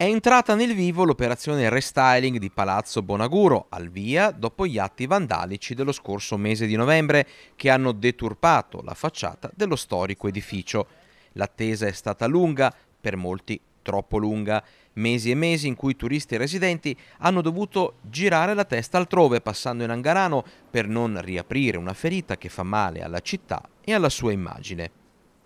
È entrata nel vivo l'operazione restyling di Palazzo Bonaguro al via dopo gli atti vandalici dello scorso mese di novembre che hanno deturpato la facciata dello storico edificio. L'attesa è stata lunga, per molti troppo lunga, mesi e mesi in cui turisti e residenti hanno dovuto girare la testa altrove passando in Angarano per non riaprire una ferita che fa male alla città e alla sua immagine.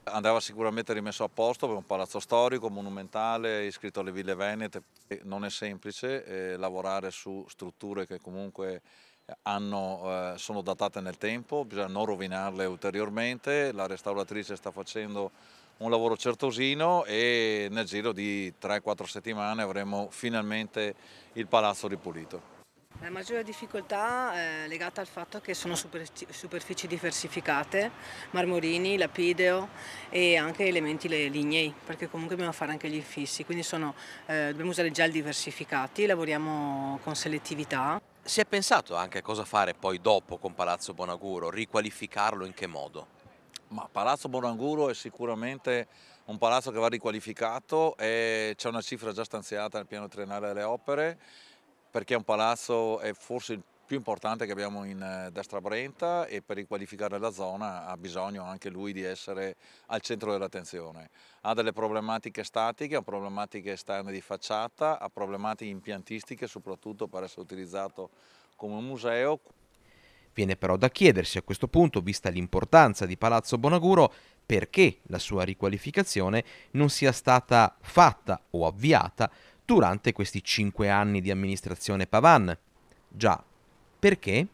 Andava sicuramente rimesso a posto è un palazzo storico, monumentale, iscritto alle ville venete. Non è semplice eh, lavorare su strutture che comunque eh, hanno, eh, sono datate nel tempo, bisogna non rovinarle ulteriormente. La restauratrice sta facendo un lavoro certosino e nel giro di 3-4 settimane avremo finalmente il palazzo ripulito. La maggiore difficoltà è eh, legata al fatto che sono superfici diversificate, marmorini, lapideo e anche elementi lignei, perché comunque dobbiamo fare anche gli infissi, quindi sono, eh, dobbiamo usare gel diversificati, lavoriamo con selettività. Si è pensato anche a cosa fare poi dopo con Palazzo Bonaguro, riqualificarlo in che modo? Ma Palazzo Bonanguro è sicuramente un palazzo che va riqualificato c'è una cifra già stanziata nel piano triennale delle opere perché è un palazzo, è forse il più importante che abbiamo in eh, destra Brenta e per riqualificare la zona ha bisogno anche lui di essere al centro dell'attenzione. Ha delle problematiche statiche, ha problematiche esterne di facciata, ha problematiche impiantistiche soprattutto per essere utilizzato come museo. Viene però da chiedersi a questo punto, vista l'importanza di Palazzo Bonaguro, perché la sua riqualificazione non sia stata fatta o avviata durante questi cinque anni di amministrazione Pavan. Già, perché?